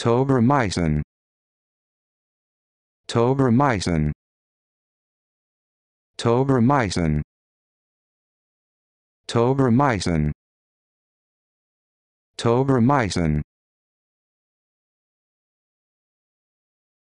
Tobramycin. Tobramycin. Tobramycin. Tobramycin. Tobramycin.